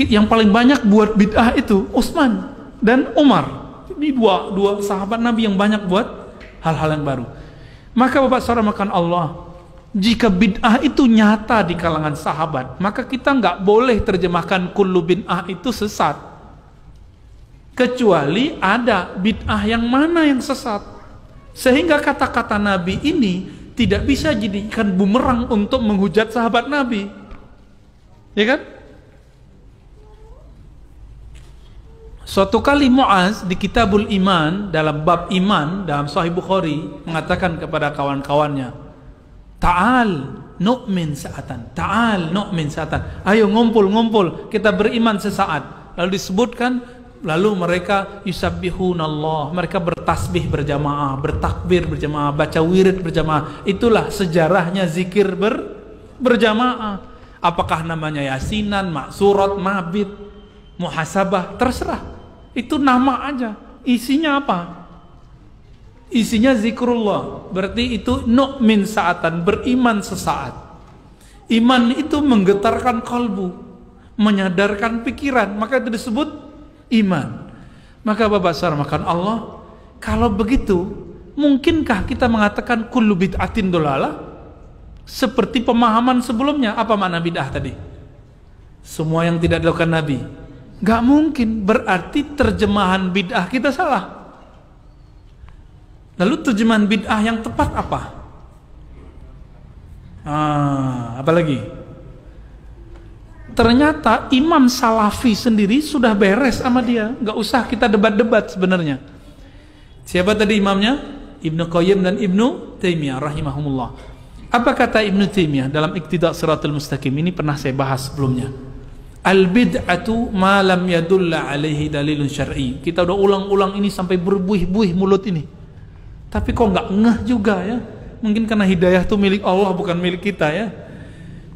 yang paling banyak buat bid'ah itu Utsman dan Umar. Ini dua dua sahabat Nabi yang banyak buat hal-hal yang baru. Maka Bapak saudara makan Allah, jika bid'ah itu nyata di kalangan sahabat, maka kita nggak boleh terjemahkan kullu bid'ah itu sesat. Kecuali ada bid'ah yang mana yang sesat. Sehingga kata-kata Nabi ini tidak bisa jadikan bumerang untuk menghujat sahabat Nabi. Ya kan? Suatu kali Muaz di Kitabul Iman dalam bab iman dalam Sahih Bukhari mengatakan kepada kawan-kawannya, "Ta'al nu'min sa'atan. Ta'al nu'min sa'atan. Ayo ngumpul-ngumpul, kita beriman sesaat." Lalu disebutkan lalu mereka yusabbihunallah. Mereka bertasbih berjamaah, bertakbir berjamaah, baca wirid berjamaah. Itulah sejarahnya zikir ber, berjamaah. Apakah namanya yasinan, maksurat, mabit, muhasabah, terserah. Itu nama aja. Isinya apa? Isinya zikrullah. Berarti itu nu'min saatan, beriman sesaat. Iman itu menggetarkan kalbu, menyadarkan pikiran, maka itu disebut iman. Maka Bapak makan Allah, kalau begitu, mungkinkah kita mengatakan kullu bid'atin dolala Seperti pemahaman sebelumnya, apa makna bid'ah tadi? Semua yang tidak dilakukan Nabi, Gak mungkin berarti terjemahan bid'ah kita salah. Lalu terjemahan bid'ah yang tepat apa? Ah, apalagi? Ternyata Imam Salafi sendiri sudah beres sama dia. Gak usah kita debat-debat sebenarnya. Siapa tadi imamnya? Ibnu Qayyim dan Ibnu Taimiyah rahimahumullah. Apa kata Ibnu Taimiyah dalam Iktidak Siratul Mustaqim ini pernah saya bahas sebelumnya. Al bid'atu ma lam yadulla alaihi dalilun syar'i. Kita udah ulang-ulang ini sampai berbuih-buih mulut ini. Tapi kok nggak ngeh juga ya? Mungkin karena hidayah tuh milik Allah bukan milik kita ya.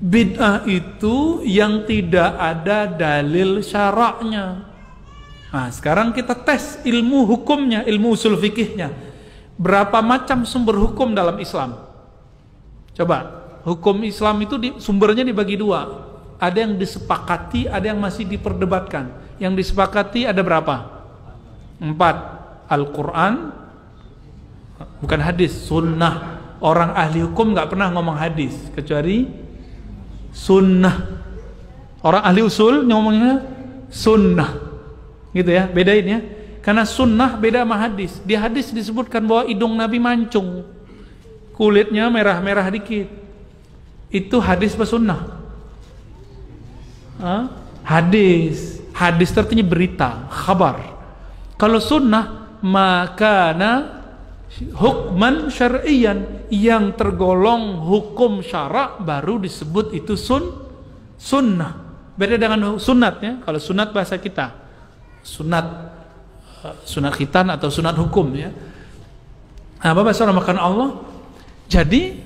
Bid'ah itu yang tidak ada dalil syaraknya. Nah, sekarang kita tes ilmu hukumnya, ilmu usul fikihnya. Berapa macam sumber hukum dalam Islam? Coba, hukum Islam itu di, sumbernya dibagi dua ada yang disepakati, ada yang masih diperdebatkan. Yang disepakati ada berapa? Empat. Al-Quran, bukan hadis, sunnah. Orang ahli hukum nggak pernah ngomong hadis, kecuali sunnah. Orang ahli usul ngomongnya sunnah. Gitu ya, bedain ya. Karena sunnah beda sama hadis. Di hadis disebutkan bahwa hidung Nabi mancung. Kulitnya merah-merah dikit. Itu hadis sunnah hadis hadis artinya berita kabar kalau sunnah maka hukman syar'iyan yang tergolong hukum syarak baru disebut itu sun sunnah beda dengan sunat ya. kalau sunat bahasa kita sunat sunat khitan atau sunat hukum ya nah, Bapak makan Allah jadi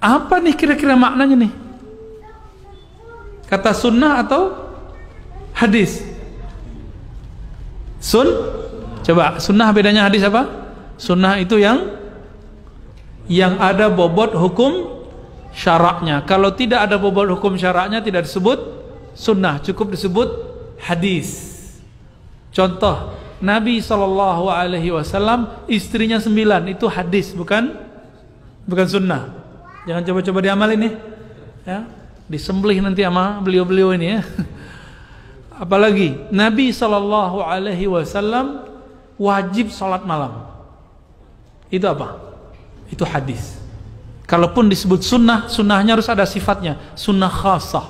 apa nih kira-kira maknanya nih kata sunnah atau hadis sun coba sunnah bedanya hadis apa sunnah itu yang yang ada bobot hukum syaraknya kalau tidak ada bobot hukum syaraknya tidak disebut sunnah cukup disebut hadis contoh Nabi Shallallahu Alaihi Wasallam istrinya sembilan itu hadis bukan bukan sunnah jangan coba-coba diamal ini. ya disembelih nanti sama beliau-beliau ini ya. Apalagi Nabi Shallallahu Alaihi Wasallam wajib sholat malam. Itu apa? Itu hadis. Kalaupun disebut sunnah, sunnahnya harus ada sifatnya. Sunnah khasah.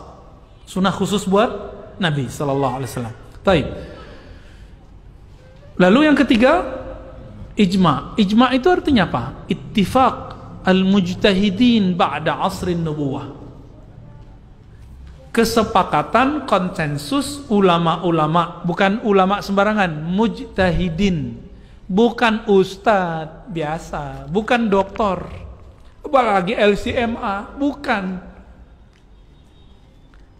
Sunnah khusus buat Nabi Shallallahu Alaihi Wasallam. Baik. Lalu yang ketiga, ijma. Ijma itu artinya apa? Ittifaq al-mujtahidin ba'da asrin nubuwah kesepakatan konsensus ulama-ulama bukan ulama sembarangan mujtahidin bukan ustad biasa bukan doktor apalagi LCMA bukan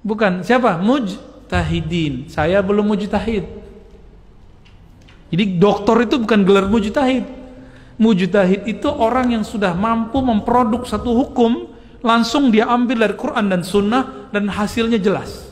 bukan siapa mujtahidin saya belum mujtahid jadi doktor itu bukan gelar mujtahid mujtahid itu orang yang sudah mampu memproduk satu hukum langsung dia ambil dari Quran dan Sunnah dan hasilnya jelas.